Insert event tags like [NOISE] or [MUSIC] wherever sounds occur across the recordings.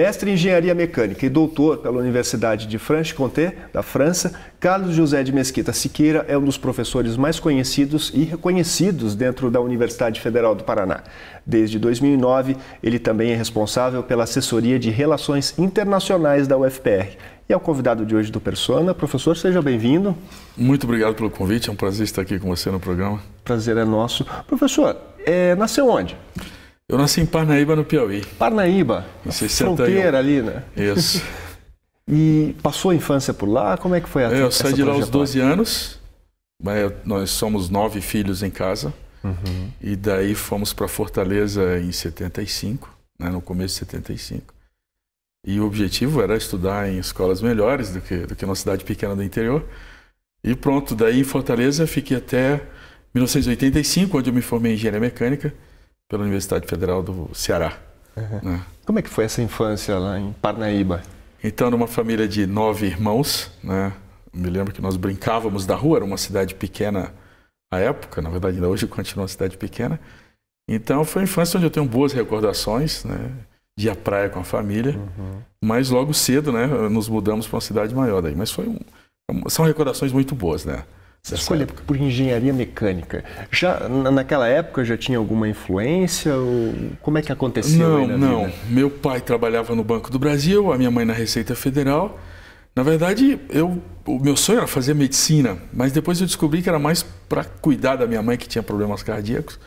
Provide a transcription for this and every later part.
mestre em engenharia mecânica e doutor pela Universidade de Franche-Comté, da França, Carlos José de Mesquita Siqueira é um dos professores mais conhecidos e reconhecidos dentro da Universidade Federal do Paraná. Desde 2009, ele também é responsável pela assessoria de Relações Internacionais da UFPR. E ao é convidado de hoje do Persona, professor, seja bem-vindo. Muito obrigado pelo convite, é um prazer estar aqui com você no programa. Prazer é nosso. Professor, é, nasceu onde? Eu nasci em Parnaíba, no Piauí. Parnaíba, em 61. Tá fronteira ali, né? Isso. [LAUGHS] e passou a infância por lá? Como é que foi a é, Eu saí de lá aos 12 anos. Nós somos nove filhos em casa. Uhum. E daí fomos para Fortaleza em 75, né, no começo de 75. E o objetivo era estudar em escolas melhores do que, do que cidade pequena do interior. E pronto, daí em Fortaleza fiquei até 1985, onde eu me formei em engenharia mecânica pela Universidade Federal do Ceará. Uhum. Né? Como é que foi essa infância lá em Parnaíba? Então, numa família de nove irmãos, né? Me lembro que nós brincávamos da rua, era uma cidade pequena à época, na verdade ainda hoje continua uma cidade pequena. Então, foi uma infância onde eu tenho boas recordações, né? De ir à praia com a família, uhum. mas logo cedo, né? Nos mudamos para uma cidade maior daí. Mas foi um, são recordações muito boas, né? Essa escolha época. por engenharia mecânica, já naquela época já tinha alguma influência? Ou como é que aconteceu? Não, não. Vida? Meu pai trabalhava no Banco do Brasil, a minha mãe na Receita Federal. Na verdade, eu, o meu sonho era fazer medicina, mas depois eu descobri que era mais para cuidar da minha mãe que tinha problemas cardíacos.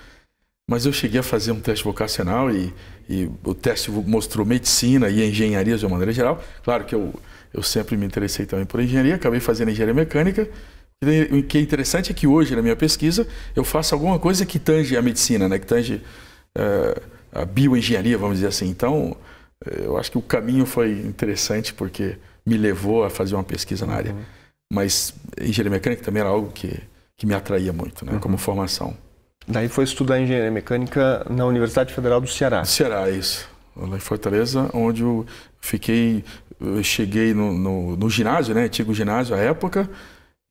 Mas eu cheguei a fazer um teste vocacional e, e o teste mostrou medicina e engenharia de uma maneira geral. Claro que eu, eu sempre me interessei também por engenharia, acabei fazendo engenharia mecânica. O que é interessante é que hoje, na minha pesquisa, eu faço alguma coisa que tange a medicina, né? que tange eh, a bioengenharia, vamos dizer assim. Então, eh, eu acho que o caminho foi interessante porque me levou a fazer uma pesquisa na área. Uhum. Mas engenharia mecânica também era algo que, que me atraía muito, né? Uhum. como formação. Daí foi estudar engenharia mecânica na Universidade Federal do Ceará. Do Ceará, isso. Lá em Fortaleza, onde eu fiquei, eu cheguei no, no, no ginásio, né? antigo ginásio à época,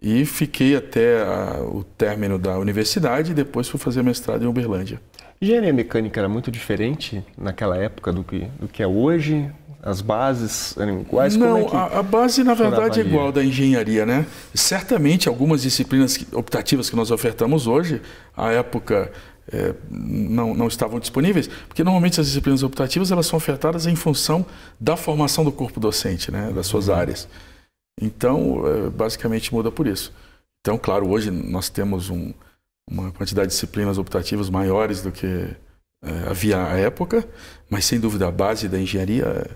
e fiquei até a, o término da universidade e depois fui fazer mestrado em Uberlândia. Engenharia mecânica era muito diferente naquela época do que, do que é hoje? As bases eram assim, iguais? É não, é a, a, base na verdade é igual da engenharia, né? Certamente algumas disciplinas optativas que nós ofertamos hoje, à época é, não, não estavam disponíveis, porque normalmente as disciplinas optativas elas são ofertadas em função da formação do corpo docente, né? Das suas uhum. áreas. Então, é, basicamente muda por isso. Então, claro, hoje nós temos um, uma quantidade de disciplinas optativas maiores do que é, havia à época, mas sem dúvida a base da engenharia é,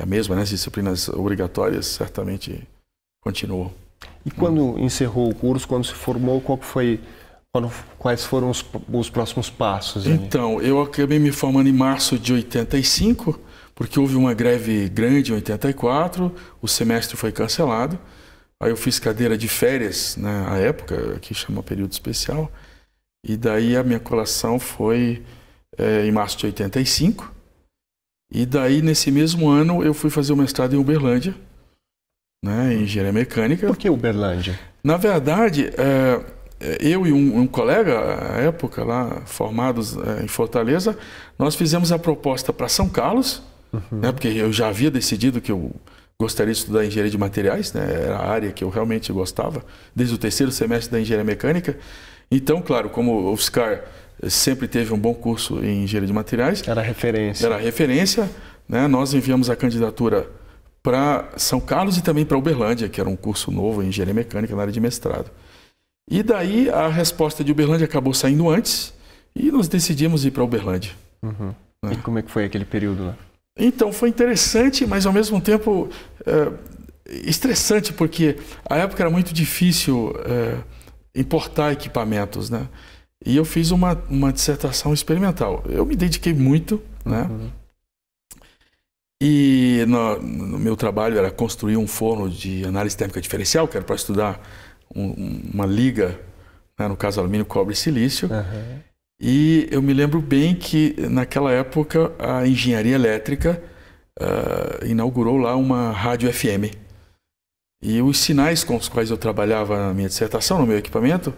é a mesma, né? As disciplinas obrigatórias certamente continuam. E quando encerrou o curso, quando se formou, qual foi, quando, quais foram os, os, próximos passos? Hein? Então, eu acabei me formando em março de 85 porque houve uma greve grande em 84, o semestre foi cancelado. Aí eu fiz cadeira de férias na né, época, que chama período especial. E daí a minha colação foi é, em março de 85. E daí, nesse mesmo ano, eu fui fazer o mestrado em Uberlândia, né, em engenharia mecânica. Por que Uberlândia? Na verdade, é, eu e um, um, colega, à época, lá formados é, em Fortaleza, nós fizemos a proposta para São Carlos, Uhum. Né? Porque eu já havia decidido que eu gostaria de estudar engenharia de materiais, né? era a área que eu realmente gostava, desde o terceiro semestre da engenharia mecânica. Então, claro, como o Oscar sempre teve um bom curso em engenharia de materiais. Era referência. Era referência. Né? Nós enviamos a candidatura para São Carlos e também para Uberlândia, que era um curso novo em engenharia mecânica na área de mestrado. E daí a resposta de Uberlândia acabou saindo antes e nós decidimos ir para Uberlândia. Uhum. Né? E como é que foi aquele período lá? Então, foi interessante, mas ao mesmo tempo é, estressante, porque a época era muito difícil é, importar equipamentos, né? E eu fiz uma, uma dissertação experimental. Eu me dediquei muito, né? Uhum. E no, no, meu trabalho era construir um forno de análise térmica diferencial, que era para estudar um, uma liga, né? no caso alumínio, cobre e silício. Uhum. E eu me lembro bem que naquela época a engenharia elétrica uh, inaugurou lá uma rádio FM. E os sinais com os quais eu trabalhava na minha dissertação, no meu equipamento,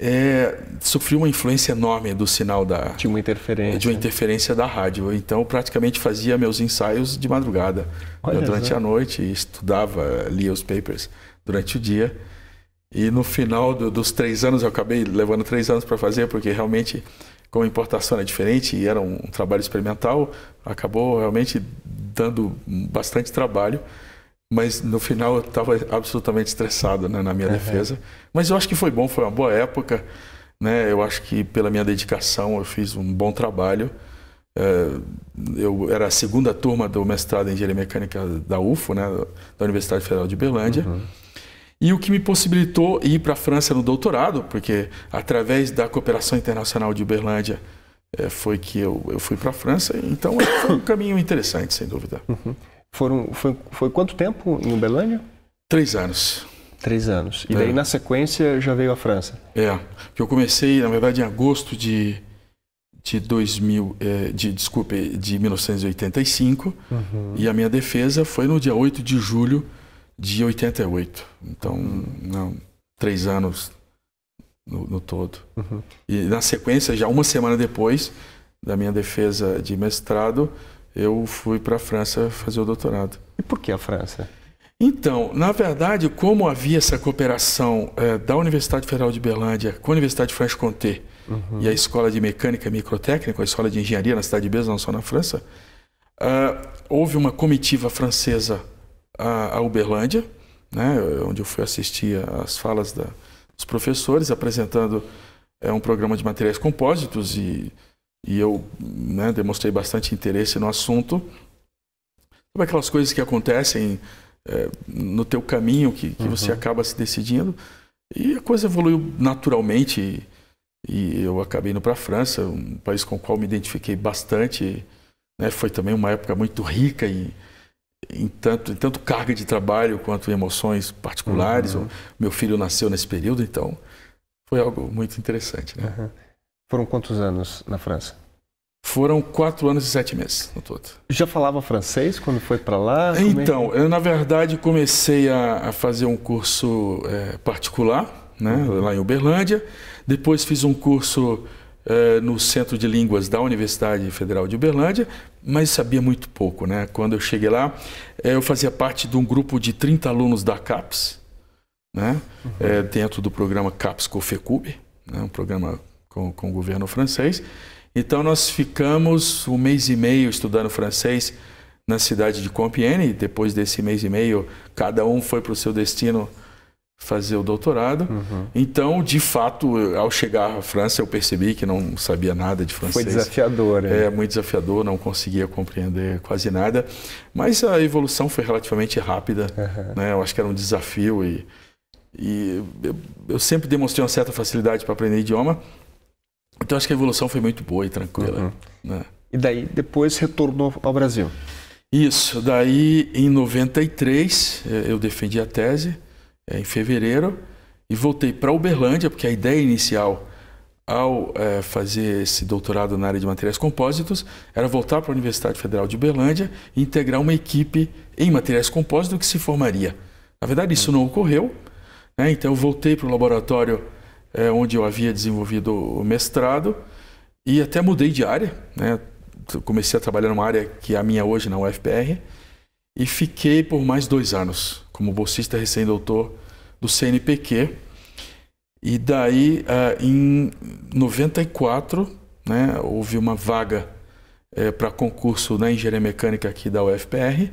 é, sofreu uma influência enorme do sinal da. De uma interferência. De uma interferência da rádio. Então, praticamente fazia meus ensaios de madrugada, Olha durante só. a noite, estudava, lia os papers durante o dia. E no final do, dos três anos, eu acabei levando três anos para fazer, porque realmente, como a importação era diferente e era um, um trabalho experimental, acabou realmente dando bastante trabalho. Mas no final eu estava absolutamente estressado né, na minha uhum. defesa. Mas eu acho que foi bom, foi uma boa época. Né? Eu acho que pela minha dedicação eu fiz um bom trabalho. Eh, eu era a segunda turma do mestrado em Engenharia Mecânica da UFO, né, da Universidade Federal de Berlândia. Uhum. E o que me possibilitou ir para a França no doutorado, porque através da cooperação internacional de Uberlândia é, foi que eu, eu fui para a França. Então é, foi um caminho interessante, sem dúvida. Uhum. Foram, foi, foi quanto tempo em Uberlândia? Três anos. Três anos. E é. daí, é. na sequência, já veio a França. É, que eu comecei, na verdade, em agosto de, de 2000, é, eh, de, desculpe, de 1985. Uhum. E a minha defesa foi no dia 8 de julho de 88. Então, não, três anos no, no todo. Uhum. E na sequência, já uma semana depois da minha defesa de mestrado, eu fui para a França fazer o doutorado. E por que a França? Então, na verdade, como havia essa cooperação é, da Universidade Federal de Berlândia com a Universidade de Franche Comté uhum. e a Escola de Mecânica e Microtécnica, a Escola de Engenharia na cidade de Besançon, na França, uh, ah, houve uma comitiva francesa a, a Uberlândia, né, onde eu fui assistir às falas da, dos professores apresentando é, um programa de materiais compósitos e, e eu né, demonstrei bastante interesse no assunto. Como aquelas coisas que acontecem é, no teu caminho que, que uhum. você acaba se decidindo e a coisa evoluiu naturalmente e, e eu acabei indo para a França, um país com o qual me identifiquei bastante. Né, foi também uma época muito rica em em tanto, em tanto carga de trabalho quanto emoções particulares. Uhum. Meu filho nasceu nesse período, então foi algo muito interessante. Né? Uhum. Foram quantos anos na França? Foram quatro anos e sete meses no todo. Já falava francês quando foi para lá? É então, eu na verdade comecei a, a fazer um curso é, particular, né, uhum. lá em Uberlândia. Depois fiz um curso uh, no Centro de Línguas da Universidade Federal de Uberlândia, mas sabia muito pouco. Né? Quando eu cheguei lá, eh, eu fazia parte de um grupo de 30 alunos da CAPES, né? Uhum. Eh, dentro do programa CAPES COFECUB, né? um programa com, com o governo francês. Então nós ficamos um mês e meio estudando francês na cidade de Compiègne. Depois desse mês e meio, cada um foi para o seu destino fazer o doutorado. Uhum. Então, de fato, ao chegar à França, eu percebi que não sabia nada de francês. Foi desafiador. Né? É, muito desafiador, não conseguia compreender quase nada. Mas a evolução foi relativamente rápida. Uhum. Né? Eu acho que era um desafio e, e eu, eu sempre demonstrei uma certa facilidade para aprender idioma. Então, acho que a evolução foi muito boa e tranquila. Uhum. Né? E daí, depois, retornou ao Brasil. Isso. Daí, em 93, eh, eu defendi a tese é, em fevereiro e voltei para Uberlândia, porque a ideia inicial ao é, fazer esse doutorado na área de materiais compósitos era voltar para a Universidade Federal de Uberlândia e integrar uma equipe em materiais compósitos que se formaria. Na verdade, isso não ocorreu, né? então eu voltei para o laboratório é, onde eu havia desenvolvido o mestrado e até mudei de área. Né? Comecei a trabalhar numa área que é a minha hoje na UFPR e fiquei por mais dois anos como bolsista recém-doutor do CNPq. E daí, é, em 94, né, houve uma vaga é, para concurso na engenharia mecânica aqui da UFPR.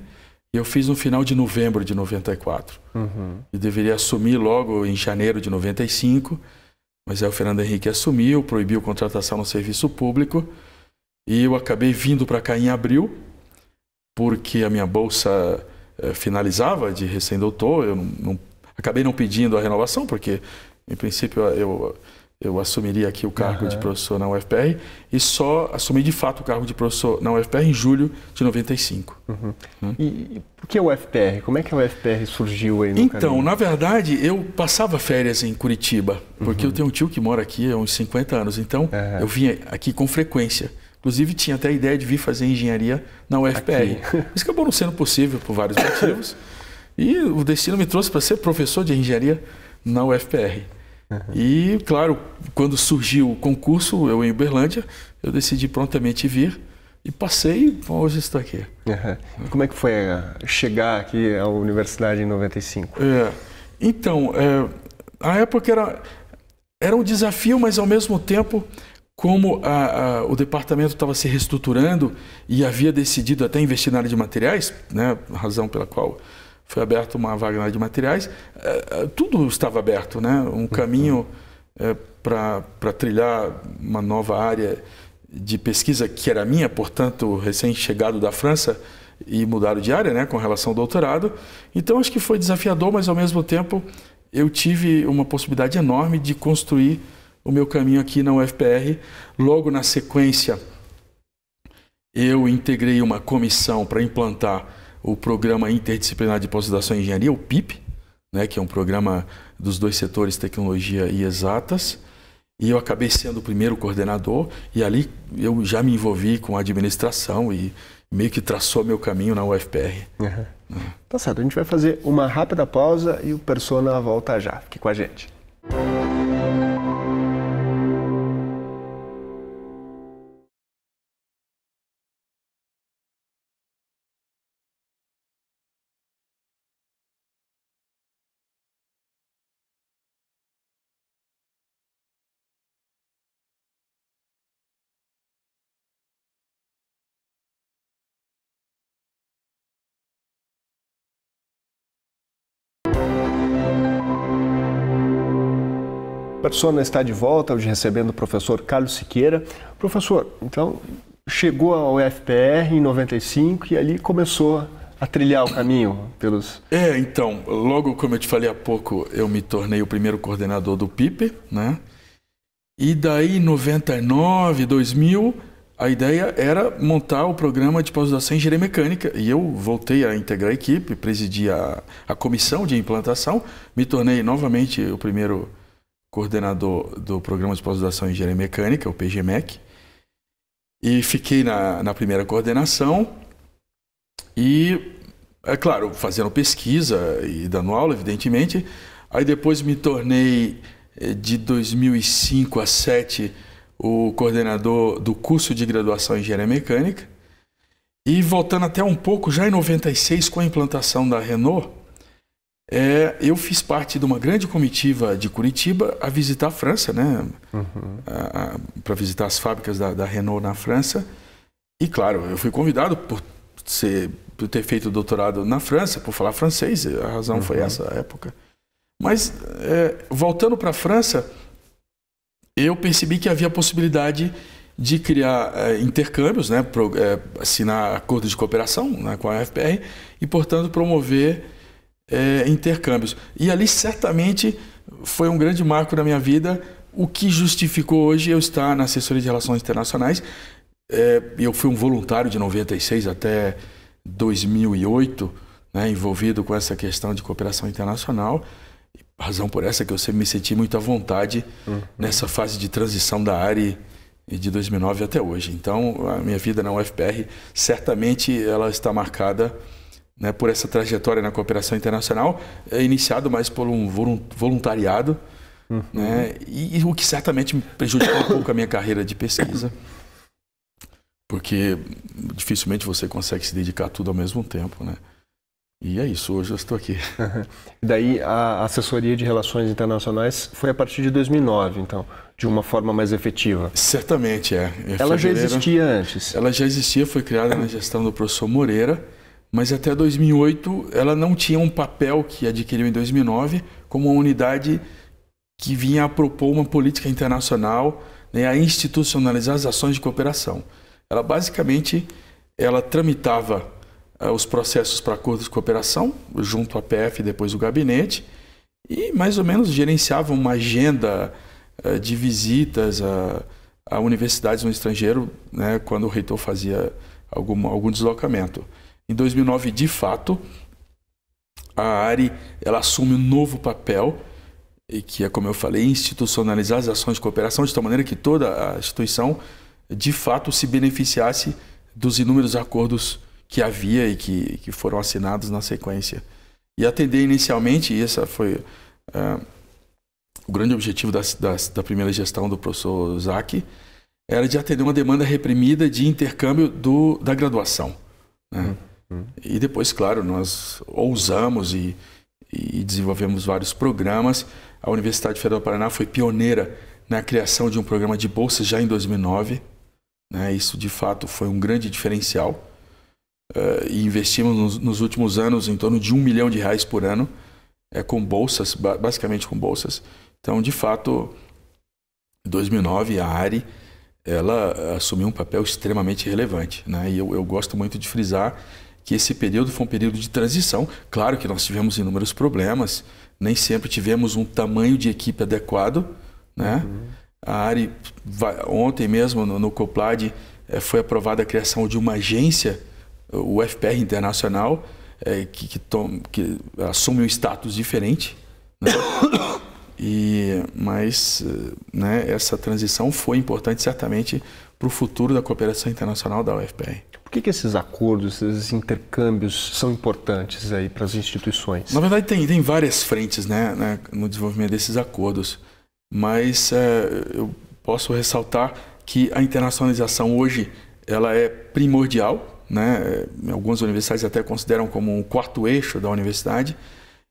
E eu fiz no final de novembro de 94. Uhum. E deveria assumir logo em janeiro de 95. Mas aí o Fernando Henrique assumiu, proibiu contratação no serviço público. E eu acabei vindo para cá em abril, porque a minha bolsa eh, finalizava de recém-doutor, eu não, não, acabei não pedindo a renovação, porque, em princípio, eu, eu assumiria aqui o cargo uhum. de professor na UFR e só assumi de fato o cargo de professor na UFR em julho de 95. Uhum. Hum? E, e por que a UFR? Como é que a UFR surgiu aí no Então, caminho? na verdade, eu passava férias em Curitiba, porque uhum. eu tenho um tio que mora aqui há uns 50 anos, então eu vinha aqui com frequência. Inclusive, tinha até a ideia de vir fazer engenharia na UFPR. Isso acabou não sendo possível por vários [LAUGHS] motivos. E o destino me trouxe para ser professor de engenharia na UFPR. Uhum. E, claro, quando surgiu o concurso, eu em Uberlândia, eu decidi prontamente vir e passei e hoje estou aqui. Uhum. Como é que foi eh, chegar aqui à universidade em 95? É, então, é, a época era, era um desafio, mas ao mesmo tempo como a, a, o departamento estava se reestruturando e havia decidido até investir na área de materiais, né, razão pela qual foi aberta uma vaga na área de materiais, é, é, tudo estava aberto, né, um uhum. caminho é, para trilhar uma nova área de pesquisa que era minha, portanto, recém-chegado da França e mudado de área né, com relação ao doutorado. Então, acho que foi desafiador, mas ao mesmo tempo eu tive uma possibilidade enorme de construir o meu caminho aqui na UFPR. Logo na sequência, eu integrei uma comissão para implantar o Programa Interdisciplinar de Pós-Graduação em Engenharia, o PIP, né, que é um programa dos dois setores, tecnologia e exatas. E eu acabei sendo o primeiro coordenador, e ali eu já me envolvi com a administração e meio que traçou meu caminho na UFPR. Uhum. Né. Tá certo, a gente vai fazer uma rápida pausa e o Persona volta já. Fique com a gente. Música Persona está de volta, hoje recebendo o professor Carlos Siqueira. Professor, então chegou ao FPR em 95 e ali começou a trilhar o caminho pelos. É, então, logo como eu te falei há pouco, eu me tornei o primeiro coordenador do PIP, né? E daí, em 99, 2000, a ideia era montar o programa de pós-graduação em engenharia mecânica. E eu voltei a integrar a equipe, presidi a, a comissão de implantação, me tornei novamente o primeiro coordenador do Programa de Pós-Graduação em Engenharia Mecânica, o PGMEC, e fiquei na, na primeira coordenação e, é claro, fazendo pesquisa e dando aula, evidentemente. Aí depois me tornei, eh, de 2005 a 2007, o coordenador do curso de graduação em Engenharia Mecânica. E voltando até um pouco, já em 96, com a implantação da Renault, é, eu fiz parte de uma grande comitiva de Curitiba a visitar a França, né? Uhum. Para visitar as fábricas da, da, Renault na França. E claro, eu fui convidado por, ser, por ter feito o doutorado na França, por falar francês. A razão uhum. foi essa época. Mas é, voltando para a França, eu percebi que havia possibilidade de criar é, intercâmbios, né? Pro, é, assinar acordos de cooperação né, com a FPR e, portanto, promover é, intercâmbios. E ali certamente foi um grande marco na minha vida, o que justificou hoje eu estar na assessoria de relações internacionais. É, eu fui um voluntário de 96 até 2008, né, envolvido com essa questão de cooperação internacional. Razão por essa é que eu sempre me senti muito à vontade uhum. nessa fase de transição da área de 2009 até hoje. Então, a minha vida na UFPR certamente ela está marcada né, por essa trajetória na cooperação internacional, é iniciado mais por um voluntariado, uhum. né, e, e, o que certamente me prejudicou um pouco a minha carreira de pesquisa, porque dificilmente você consegue se dedicar a tudo ao mesmo tempo, né? E é isso, hoje eu estou aqui. [LAUGHS] Daí a assessoria de relações internacionais foi a partir de 2009, então, de uma forma mais efetiva. Certamente é. Em ela já existia antes. Ela já existia, foi criada na gestão do professor Moreira mas até 2008 ela não tinha um papel que adquiriu em 2009 como uma unidade que vinha a propor uma política internacional, né, a institucionalizar as ações de cooperação. Ela basicamente ela tramitava uh, os processos para acordos de cooperação junto à PF e depois do gabinete e mais ou menos gerenciava uma agenda uh, de visitas a, a, universidades no estrangeiro, né, quando o reitor fazia algum, algum deslocamento. Em 2009, de fato, a ARI ela assume um novo papel, e que é, como eu falei, institucionalizar as ações de cooperação, de tal maneira que toda a instituição, de fato, se beneficiasse dos inúmeros acordos que havia e que, que foram assinados na sequência. E atender inicialmente, e essa foi uh, o grande objetivo da, da, da, primeira gestão do professor Zaki, era de atender uma demanda reprimida de intercâmbio do, da graduação. Né? Uhum. E depois, claro, nós ousamos e, e desenvolvemos vários programas. A Universidade Federal do Paraná foi pioneira na criação de um programa de bolsa já em 2009. Né? Isso, de fato, foi um grande diferencial. Uh, e investimos nos, nos, últimos anos em torno de um milhão de reais por ano, é, com bolsas, basicamente com bolsas. Então, de fato, em 2009, a ARI ela eh, assumiu um papel extremamente relevante. Né? E eu, eu gosto muito de frisar que esse período foi um período de transição. Claro que nós tivemos inúmeros problemas, nem sempre tivemos um tamanho de equipe adequado. Né? Uhum. A Ari, ontem mesmo no, no Coplad, eh, foi aprovada a criação de uma agência, o FPR Internacional, é, que, que, tom, que, assume um status diferente. Né? [COUGHS] E, mas eh, né, essa transição foi importante, certamente, para o futuro da cooperação internacional da UFPR. Por que, que esses acordos, esses intercâmbios são importantes aí para as instituições? Na verdade, tem, tem várias frentes né, né no desenvolvimento desses acordos, mas é, eu posso ressaltar que a internacionalização hoje ela é primordial, né? Eh, Algumas universidades até consideram como um quarto eixo da universidade.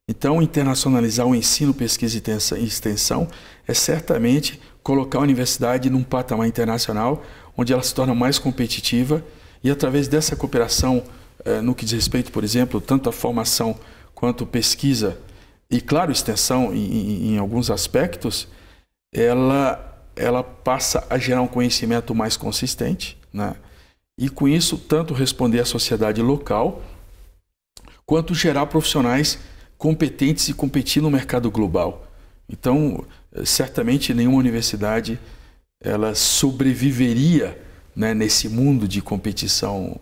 Então, internacionalizar o ensino, pesquisa e extensão é certamente colocar a universidade num patamar internacional, onde ela se torna mais competitiva e através dessa cooperação, eh, no que diz respeito, por exemplo, tanto à formação quanto pesquisa, e claro, extensão em, em, em alguns aspectos, ela, ela passa a gerar um conhecimento mais consistente, né? e com isso, tanto responder à sociedade local, quanto gerar profissionais competentes e competir no mercado global. Então, eh, certamente nenhuma universidade ela sobreviveria né, nesse mundo de competição,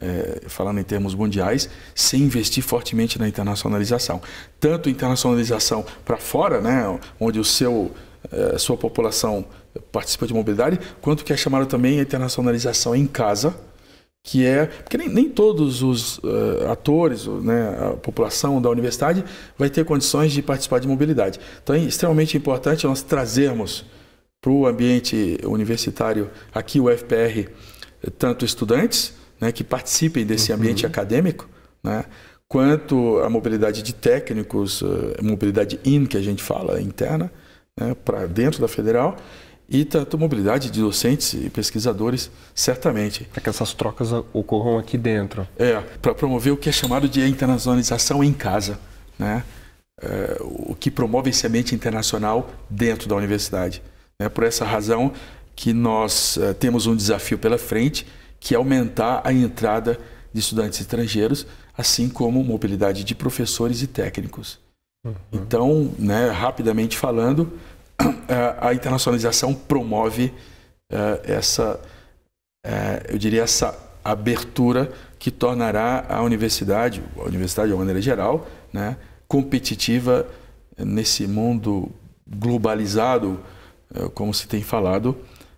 é, falando em termos mundiais, sem investir fortemente na internacionalização. Tanto internacionalização para fora, né, onde o seu, é, sua população participa de mobilidade, quanto que é chamada também a internacionalização em casa, que é porque nem, nem todos os uh, atores, né, a população da universidade vai ter condições de participar de mobilidade. Então é extremamente importante nós trazermos para o ambiente universitário aqui, o FPR, tanto estudantes né, que participem desse uhum. ambiente acadêmico, né, quanto a mobilidade de técnicos, eh, mobilidade IN, que a gente fala, interna, né, para dentro da federal, e tanto mobilidade de docentes e pesquisadores, certamente. Para que essas trocas ocorram aqui dentro. É, para promover o que é chamado de internacionalização em casa, né? É, o que promove esse ambiente internacional dentro da universidade. É por essa razão que nós uh, temos um desafio pela frente, que é aumentar a entrada de estudantes estrangeiros, assim como mobilidade de professores e técnicos. Uhum. Então, né, rapidamente falando, [CLEARS THROAT] a internacionalização promove uh, essa, uh, eu diria, essa abertura que tornará a universidade, a universidade de uma maneira geral, né, competitiva nesse mundo globalizado, eh, como se tem falado,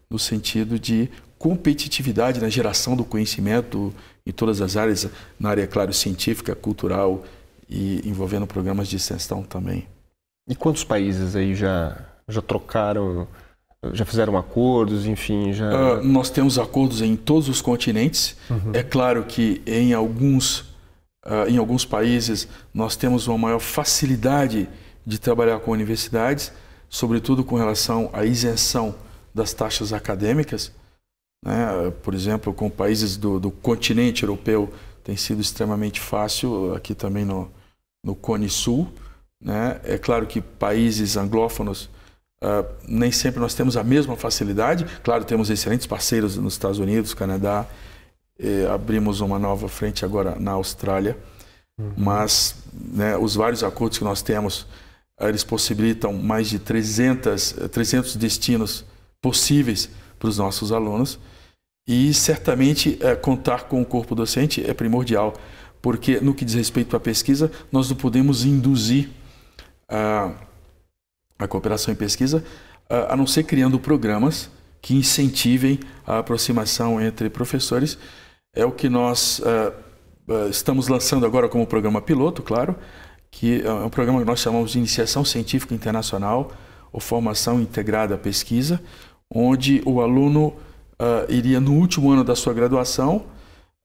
no sentido de competitividade na geração do conhecimento em todas as áreas, na área, claro, científica, cultural e envolvendo programas de extensão também. E quantos países aí já, já trocaram, já fizeram acordos, enfim, já... Uh, nós temos acordos em todos os continentes. Uhum. É claro que em alguns, uh, em alguns países nós temos uma maior facilidade de trabalhar com universidades, sobretudo com relação à isenção das taxas acadêmicas. Né? Por exemplo, com países do, do, continente europeu tem sido extremamente fácil, aqui também no, no Cone Sul. Né? É claro que países anglófonos uh, nem sempre nós temos a mesma facilidade. Claro, temos excelentes parceiros nos Estados Unidos, Canadá. abrimos uma nova frente agora na Austrália. Uhum. Mas né, os vários acordos que nós temos eles possibilitam mais de 300, 300 destinos possíveis para os nossos alunos. E certamente é, contar com o corpo docente é primordial, porque no que diz respeito à pesquisa, nós não podemos induzir a, a cooperação em pesquisa, a, a não ser criando programas que incentivem a aproximação entre professores. É o que nós a, é, é, estamos lançando agora como programa piloto, claro, que é um programa que nós chamamos de Iniciação Científica Internacional ou Formação Integrada à Pesquisa, onde o aluno uh, iria, no último ano da sua graduação,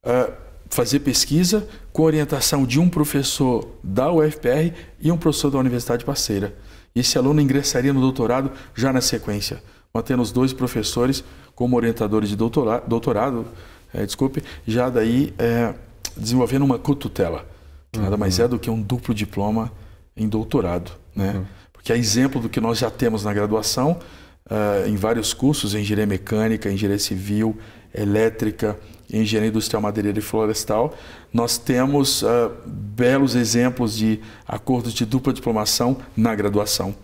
uh, fazer pesquisa com orientação de um professor da UFPR e um professor da Universidade Parceira. Esse aluno ingressaria no doutorado já na sequência, mantendo os dois professores como orientadores de doutorado, doutorado eh, é, desculpe, já daí é, desenvolvendo uma cotutela. Nada mais é do que um duplo diploma em doutorado, né? Uhum. Porque é exemplo do que nós já temos na graduação, uh, em vários cursos, engenharia mecânica, engenharia civil, elétrica, engenharia industrial madeireira e florestal, nós temos uh, belos exemplos de acordos de dupla diplomação na graduação,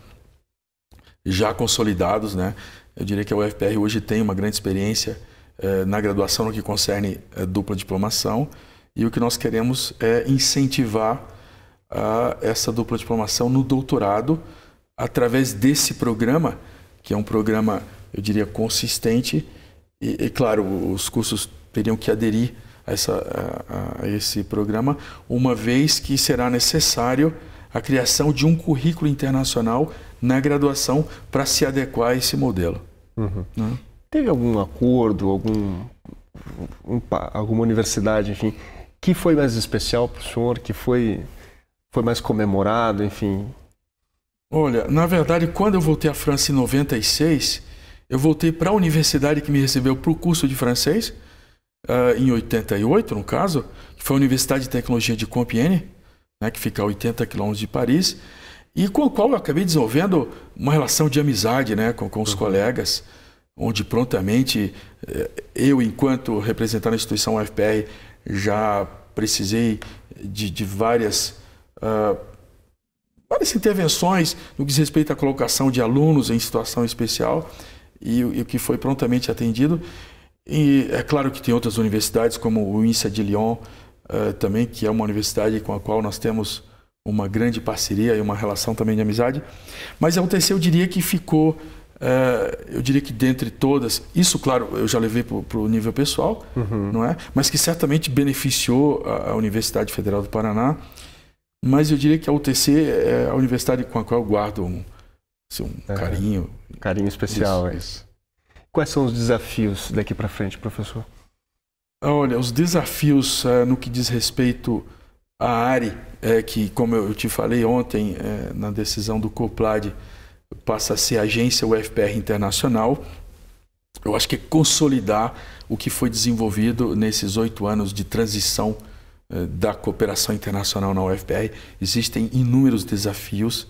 já consolidados, né? Eu diria que a UFPR hoje tem uma grande experiência eh, na graduação no que concerne dupla diplomação. E o que nós queremos é incentivar a, essa dupla diplomação no doutorado através desse programa, que é um programa, eu diria, consistente. E, e claro, os cursos teriam que aderir a, essa, a, a esse programa, uma vez que será necessário a criação de um currículo internacional na graduação para se adequar a esse modelo. Uhum. Né? Teve algum acordo, algum, alguma universidade, enfim, que foi mais especial para o senhor, que foi, foi mais comemorado, enfim? Olha, na verdade, quando eu voltei à França em 96, eu voltei para a universidade que me recebeu para o curso de francês, uh, em 88, no caso, que foi a Universidade de Tecnologia de Compiègne, né, que fica a 80 quilômetros de Paris, e com o qual eu acabei desenvolvendo uma relação de amizade né, com, com os uhum. colegas, onde prontamente eh, eu, enquanto representante da instituição UFPR, já precisei de, de várias, uh, várias intervenções no que diz respeito à colocação de alunos em situação especial e o que foi prontamente atendido. E é claro que tem outras universidades, como o INSA de Lyon, uh, também, que é uma universidade com a qual nós temos uma grande parceria e uma relação também de amizade. Mas aconteceu eu diria que ficou eh, eu diria que dentre todas, isso, claro, eu já levei para o nível pessoal, uhum. não é? Mas que certamente beneficiou a, Universidade Federal do Paraná. Mas eu diria que a UTC é a universidade com a qual eu guardo um, assim, um é, carinho. Carinho especial, isso, é isso. Quais são os desafios daqui para frente, professor? Olha, os desafios eh, no que diz respeito à área, é que, como eu te falei ontem é, na decisão do COPLAD, passa a ser a agência UFPR Internacional. Eu acho que é consolidar o que foi desenvolvido nesses oito anos de transição eh, da cooperação internacional na UFPR. Existem inúmeros desafios,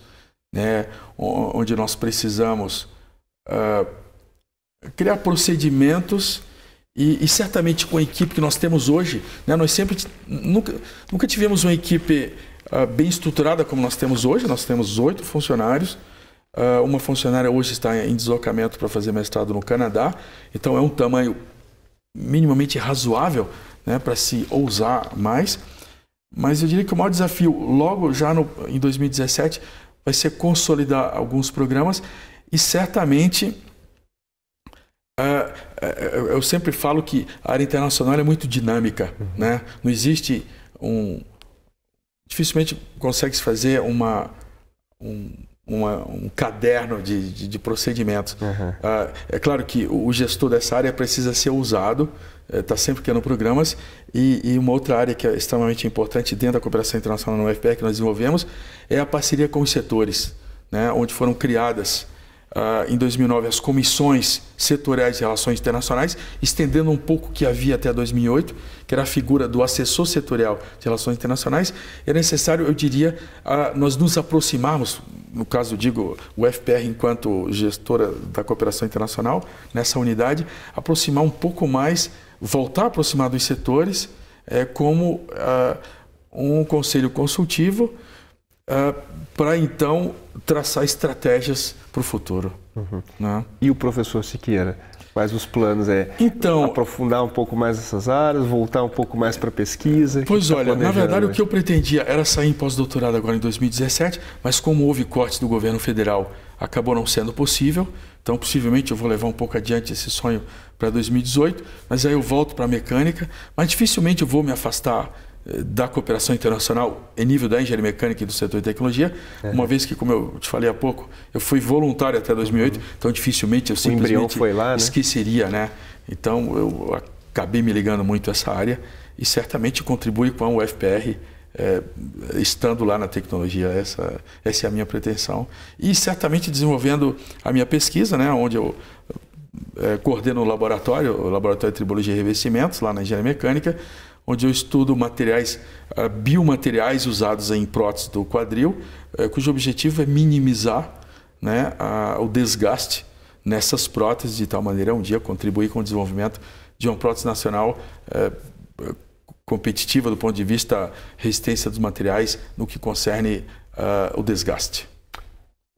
né, onde nós precisamos uh, criar procedimentos e, e, certamente com a equipe que nós temos hoje, né, nós sempre nunca, nunca tivemos uma equipe uh, bem estruturada como nós temos hoje. Nós temos oito funcionários Uh, uma funcionária hoje está em deslocamento para fazer mestrado no Canadá, então é um tamanho minimamente razoável né, para se ousar mais. Mas eu diria que o maior desafio, logo já no, em 2017, vai ser consolidar alguns programas e certamente. Ah, é, é, eu sempre falo que a área internacional é muito dinâmica, né? Não existe um. Dificilmente consegue se fazer uma, um, uma, um caderno de, de, de procedimentos. Uhum. Ah, é claro que o gestor dessa área precisa ser usado, está eh, sempre querendo programas, e, e, uma outra área que é extremamente importante dentro da cooperação internacional no UFPR que nós desenvolvemos é a parceria com os setores, né, onde foram criadas ah, em 2009 as comissões setoriais de relações internacionais, estendendo um pouco o que havia até 2008, que era a figura do assessor setorial de relações internacionais, era é necessário, eu diria, nós nos aproximarmos, no caso digo o FPR enquanto gestora da cooperação internacional, nessa unidade, aproximar um pouco mais, voltar a aproximar dos setores, é, como ah, um conselho consultivo uh, ah, para então traçar estratégias para o futuro. Uhum. Né? E o professor Siqueira? Quais os planos? É então, aprofundar um pouco mais essas áreas, voltar um pouco mais para a pesquisa? Pois tá olha, tá na verdade o que eu pretendia era sair em pós-doutorado agora em 2017, mas como houve cortes do governo federal, acabou não sendo possível. Então, possivelmente, eu vou levar um pouco adiante esse sonho para 2018, mas aí eu volto para a mecânica, mas dificilmente eu vou me afastar da cooperação internacional em nível da engenharia mecânica e do setor de tecnologia, é. uma vez que, como eu te falei há pouco, eu fui voluntário até 2008, uhum. então dificilmente eu simplesmente lá, né? esqueceria, né? Então eu acabei me ligando muito a essa área e certamente contribui com a UFPR é, estando lá na tecnologia. Essa, essa é a minha pretensão. E certamente desenvolvendo a minha pesquisa, né, onde eu é, coordeno o laboratório, o Laboratório de Tribologia e Revestimentos, lá na Engenharia Mecânica, onde eu estudo materiais, ah, biomateriais usados em prótese do quadril, eh, cujo objetivo é minimizar né, a, o desgaste nessas próteses, de tal maneira um dia contribuir com o desenvolvimento de uma prótese nacional é, competitiva do ponto de vista resistência dos materiais no que concerne uh, o desgaste.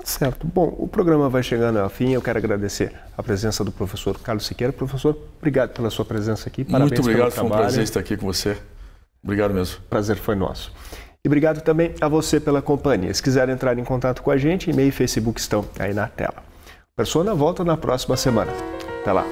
Certo. Bom, o programa vai chegando ao fim. Eu quero agradecer a presença do professor Carlos Siqueira. Professor, obrigado pela sua presença aqui. Parabéns Muito obrigado, pelo foi trabalho. um prazer estar aqui com você. Obrigado mesmo. Prazer foi nosso. E obrigado também a você pela companhia. Se quiser entrar em contato com a gente, e-mail e Facebook estão aí na tela. Persona volta na próxima semana. Até lá.